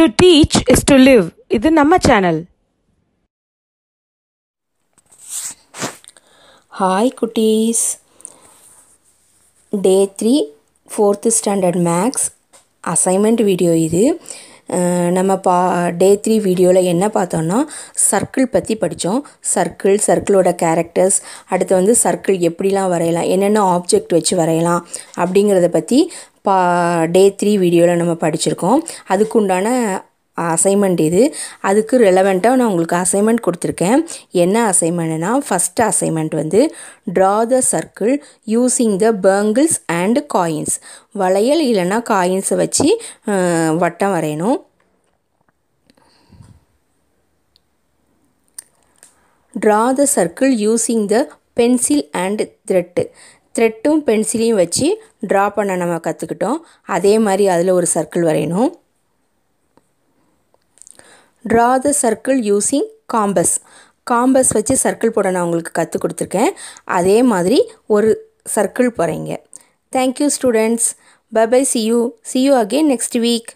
to teach is to live இது நம்ம channel hi குட்டீஸ் day three fourth standard maths assignment video இது நம்ம பா டே த்ரீ வீடியோவில் என்ன பார்த்தோன்னா சர்க்கிள் பற்றி படித்தோம் சர்க்கிள் சர்க்கிளோட கேரக்டர்ஸ் அடுத்து வந்து சர்க்கிள் எப்படிலாம் வரையலாம் என்னென்ன ஆப்ஜெக்ட் வச்சு வரையலாம் அப்படிங்கிறத பற்றி பா டே த்ரீ வீடியோவில் நம்ம படிச்சிருக்கோம் அதுக்குண்டான அசைன்மெண்ட் இது அதுக்கு ரெலவெண்ட்டாக நான் உங்களுக்கு அசைன்மெண்ட் கொடுத்துருக்கேன் என்ன அசைன்மெண்ட்னா ஃபஸ்ட் அசைன்மெண்ட் வந்து draw the circle using the bangles and coins வளையல் இல்லைன்னா காயின்ஸை வச்சு வட்டம் வரையணும் draw the circle using the pencil and thread த்ரெட்டும் பென்சிலையும் வச்சு ட்ரா பண்ண நம்ம கற்றுக்கிட்டோம் அதே மாதிரி அதில் ஒரு சர்க்கிள் வரையணும் draw the circle using compass compass வச்சு சர்க்கிள் போட நான் உங்களுக்கு கற்றுக் கொடுத்துருக்கேன் அதே மாதிரி ஒரு சர்க்கிள் போகிறீங்க thank you students bye bye see you see you again next week